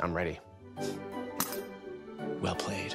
I'm ready. Well played.